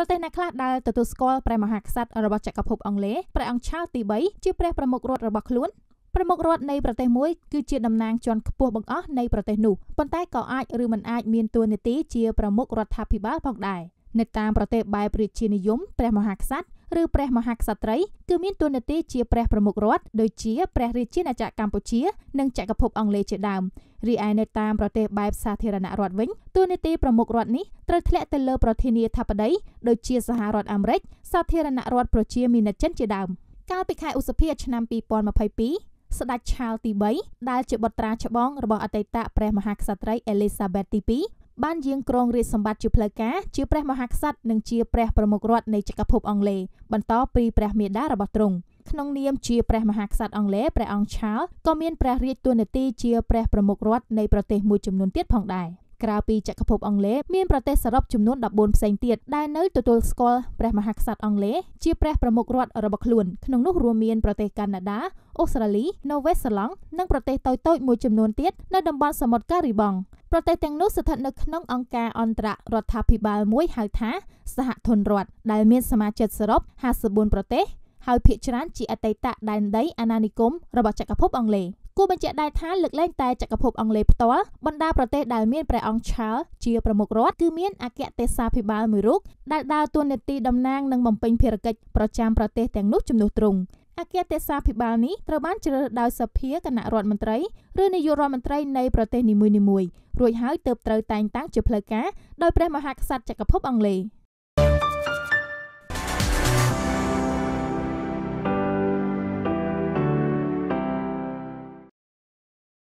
ប្រទេសណាខ្លះដែលទទួលស្គាល់ព្រះមហាក្សត្ររបស់ចក្រភពអង់គ្លេសព្រះអង្គឆាលទី3ជាព្រះប្រមុខរដ្ឋរបស់ខ្លួនប្រមុខរដ្ឋនៃប្រទេសមួយគឺជាតំណាងជាន់ខ្ពស់បង្អស់នៃប្រទេសនោះប៉ុន្តែក៏អាចឬមិនអាចមានតួនាទីជាប្រមុខរដ្ឋាភិបាលផងដែរនៅតាមប្រទេសបែបប្រជានិយមព្រះមហាក្សត្រឬព្រះមហាក្សត្រី គឺមានតួនាទីជាព្រះប្រមុខរដ្ឋដូចជាព្រះរាជាណាចក្រកម្ពុជានិងចក្រភពអង់គ្លេសជាដើមរីឯនៅតាមប្រទេសបែបសាធារណរដ្ឋវិញទួលនីតិប្រមុខរដ្ឋនេះត្រូវធ្លាក់ទៅលើប្រធានាធិបតីដូចជាសហរដ្ឋអាមេរិកសាធារណរដ្ឋប្រជាមានិតចិនជាដើមកាលពីខែឧសភាឆ្នាំ2022ស្ដេចឆាលទី3ដែលជាបុត្រាច្បងរបស់អតីតព្រះមហាក្សត្រីអេលីសាបេតទី2បានយាងគ្រងរាជសម្បត្តិជាផ្លូវការជាព្រះមហាក្សត្រនិងជាព្រះប្រមុខរដ្ឋនៃចក្រភពអង់គ្លេសបន្តពីព្រះមេដារបស់ទ្រង់ក្នុងនាមជាព្រះមហាក្សត្រអង់គ្លេសព្រះអង្គឆាលក៏មានព្រះរាជតួនាទីជាព្រះប្រមុខរដ្ឋនៃប្រទេសមួយចំនួនទៀតផងដែរក្រៅពីចក្រភពអង់គ្លេសមានប្រទេសសរុបចំនួន14ផ្សេងទៀតដែលនៅទទួលស្គាល់ព្រះមហាក្សត្រអង់គ្លេសជាព្រះប្រមុខរដ្ឋរបស់ខ្លួនក្នុងនោះរួមមានប្រទេសកាណាដាអូស្ត្រាលីនូវេសឡង់និងប្រទេសតូចៗមួយចំនួនទៀតនៅតំបន់សមុទ្រការីបង់ប្រទេសទាំងនោះស្ថិតនៅក្នុងអង្គការអន្តររដ្ឋាភិបាលមួយហៅថា សហធនរដ្ឋដែលមានសមាជិកសរុប54ប្រទេសហើយភាគច្រើនជាអតីតដែនដីអាណានិគមរបស់ចក្រភព អង់គ្លេសគូបញ្ជាក់ដែរថាលើកលែងតែចក្រភពអង់គ្លេសផ្ទាល់បណ្ដាប្រទេសដែលមានព្រះអង្គឆាលជាប្រមុខរដ្ឋគឺមានអគ្គទេសាភិបាលមួយរូបដែលដើរតួនាទីតំណាងនិងបំពេញភារកិច្ចប្រចាំប្រទេសទាំងនោះជំនួសទ្រង់អគ្គទេសាភិបាលនេះត្រូវបានជ្រើសរើសដោយសភាគណៈរដ្ឋមន្ត្រីឬនាយករដ្ឋមន្ត្រីនៃប្រទេសនីមួយៗរួចហើយទើបត្រូវតែងតាំងជាផ្លូវការដោយព្រះមហាក្សត្រចក្រភពអង់គ្លេស។